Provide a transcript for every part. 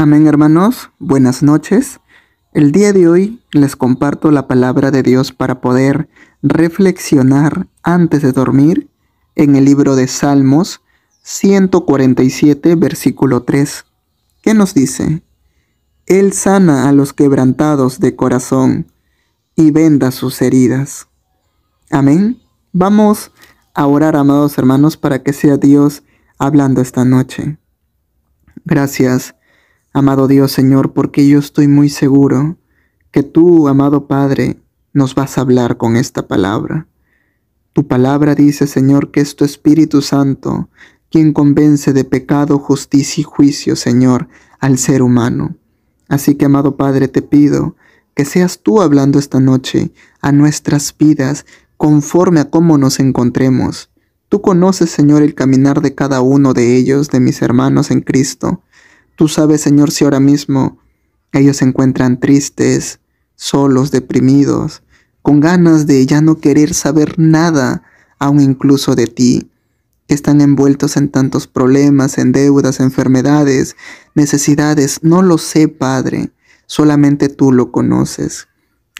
Amén hermanos, buenas noches. El día de hoy les comparto la palabra de Dios para poder reflexionar antes de dormir en el libro de Salmos 147, versículo 3, ¿Qué nos dice, Él sana a los quebrantados de corazón y venda sus heridas. Amén. Vamos a orar, amados hermanos, para que sea Dios hablando esta noche. Gracias. Amado Dios Señor, porque yo estoy muy seguro que tú, amado Padre, nos vas a hablar con esta palabra. Tu palabra dice, Señor, que es tu Espíritu Santo quien convence de pecado, justicia y juicio, Señor, al ser humano. Así que, amado Padre, te pido que seas tú hablando esta noche a nuestras vidas conforme a cómo nos encontremos. Tú conoces, Señor, el caminar de cada uno de ellos, de mis hermanos en Cristo. Tú sabes, Señor, si ahora mismo ellos se encuentran tristes, solos, deprimidos, con ganas de ya no querer saber nada, aun incluso de ti, que están envueltos en tantos problemas, en deudas, enfermedades, necesidades. No lo sé, Padre, solamente tú lo conoces.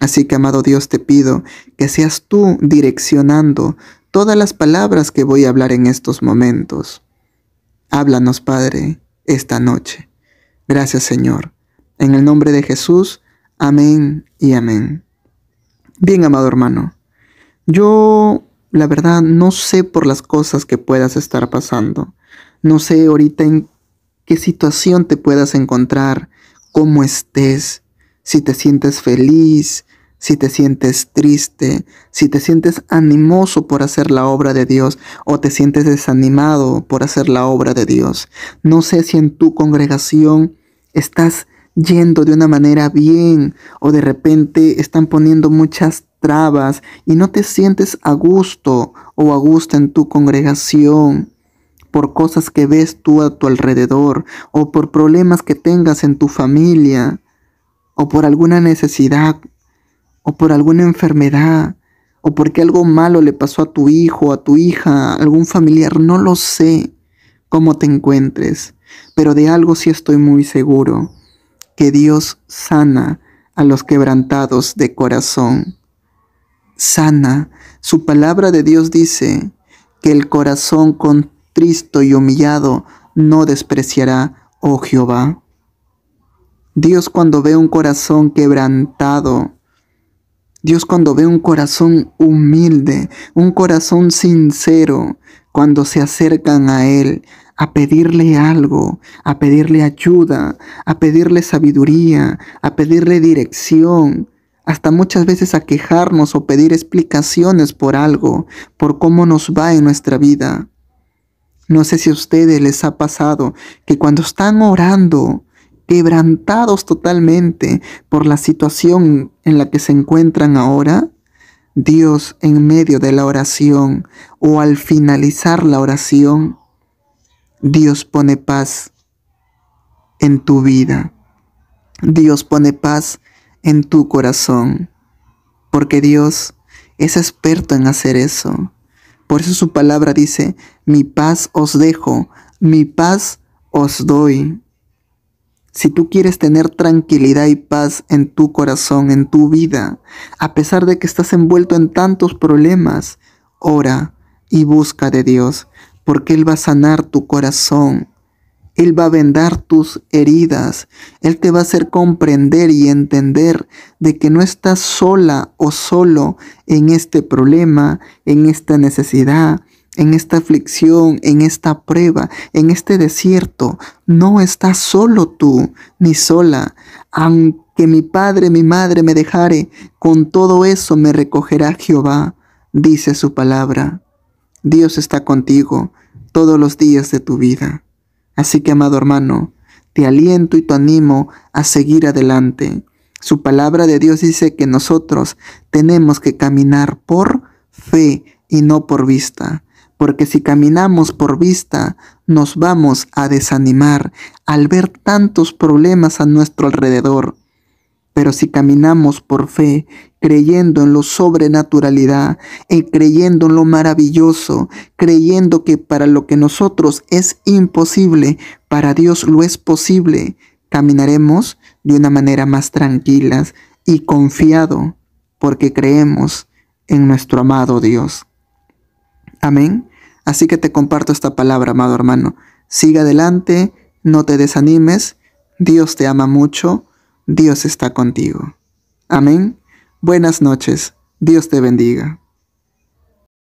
Así que, amado Dios, te pido que seas tú direccionando todas las palabras que voy a hablar en estos momentos. Háblanos, Padre, esta noche. Gracias Señor. En el nombre de Jesús, amén y amén. Bien, amado hermano, yo la verdad no sé por las cosas que puedas estar pasando. No sé ahorita en qué situación te puedas encontrar, cómo estés, si te sientes feliz, si te sientes triste, si te sientes animoso por hacer la obra de Dios o te sientes desanimado por hacer la obra de Dios. No sé si en tu congregación estás yendo de una manera bien o de repente están poniendo muchas trabas y no te sientes a gusto o a gusto en tu congregación por cosas que ves tú a tu alrededor o por problemas que tengas en tu familia o por alguna necesidad o por alguna enfermedad o porque algo malo le pasó a tu hijo, a tu hija, algún familiar, no lo sé cómo te encuentres pero de algo sí estoy muy seguro, que Dios sana a los quebrantados de corazón. Sana. Su palabra de Dios dice que el corazón contristo y humillado no despreciará, oh Jehová. Dios cuando ve un corazón quebrantado, Dios cuando ve un corazón humilde, un corazón sincero, cuando se acercan a Él, a pedirle algo, a pedirle ayuda, a pedirle sabiduría, a pedirle dirección, hasta muchas veces a quejarnos o pedir explicaciones por algo, por cómo nos va en nuestra vida. No sé si a ustedes les ha pasado que cuando están orando, quebrantados totalmente por la situación en la que se encuentran ahora, Dios en medio de la oración o al finalizar la oración Dios pone paz en tu vida. Dios pone paz en tu corazón. Porque Dios es experto en hacer eso. Por eso su palabra dice, mi paz os dejo, mi paz os doy. Si tú quieres tener tranquilidad y paz en tu corazón, en tu vida, a pesar de que estás envuelto en tantos problemas, ora y busca de Dios, porque Él va a sanar tu corazón, Él va a vendar tus heridas, Él te va a hacer comprender y entender de que no estás sola o solo en este problema, en esta necesidad, en esta aflicción, en esta prueba, en este desierto. No estás solo tú, ni sola. Aunque mi padre, mi madre me dejare, con todo eso me recogerá Jehová, dice su palabra. Dios está contigo todos los días de tu vida. Así que, amado hermano, te aliento y te animo a seguir adelante. Su palabra de Dios dice que nosotros tenemos que caminar por fe y no por vista, porque si caminamos por vista, nos vamos a desanimar al ver tantos problemas a nuestro alrededor. Pero si caminamos por fe creyendo en lo sobrenaturalidad, y eh, creyendo en lo maravilloso, creyendo que para lo que nosotros es imposible, para Dios lo es posible, caminaremos de una manera más tranquilas y confiado, porque creemos en nuestro amado Dios. Amén. Así que te comparto esta palabra, amado hermano. Sigue adelante, no te desanimes, Dios te ama mucho, Dios está contigo. Amén. Buenas noches. Dios te bendiga.